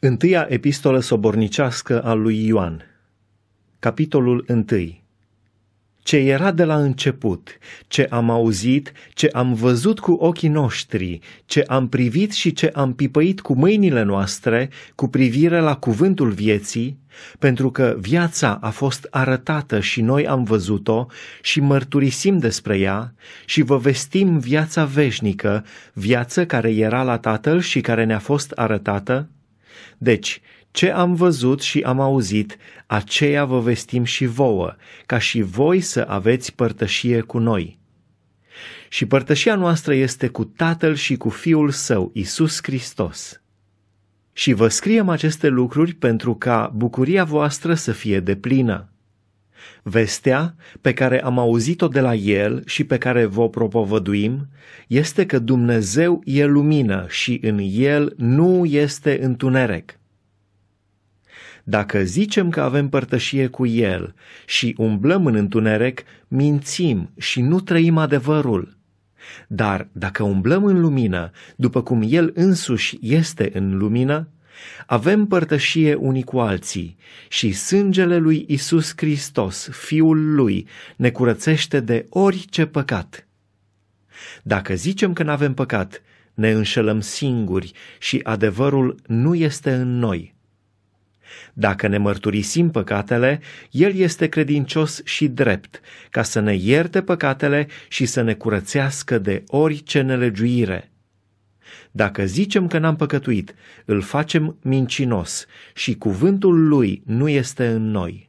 Întâia epistolă sobornicească a lui Ioan Capitolul 1 Ce era de la început, ce am auzit, ce am văzut cu ochii noștri, ce am privit și ce am pipăit cu mâinile noastre cu privire la cuvântul vieții, pentru că viața a fost arătată și noi am văzut-o și mărturisim despre ea și vă vestim viața veșnică, viață care era la Tatăl și care ne-a fost arătată, deci, ce am văzut și am auzit, aceea vă vestim și vouă, ca și voi să aveți părtășie cu noi. Și părtășia noastră este cu Tatăl și cu Fiul Său, Isus Hristos. Și vă scriem aceste lucruri pentru ca bucuria voastră să fie deplină. Vestea pe care am auzit-o de la el și pe care vă propovăduim este că Dumnezeu e lumină și în el nu este întuneric. Dacă zicem că avem părtășie cu el și umblăm în întuneric, mințim și nu trăim adevărul. Dar dacă umblăm în lumină, după cum el însuși este în lumină, avem părtășie unii cu alții și sângele lui Isus Hristos, Fiul Lui, ne curățește de orice păcat. Dacă zicem că nu avem păcat, ne înșelăm singuri și adevărul nu este în noi. Dacă ne mărturisim păcatele, El este credincios și drept, ca să ne ierte păcatele și să ne curățească de orice nelegiuire. Dacă zicem că n-am păcătuit, îl facem mincinos și cuvântul lui nu este în noi.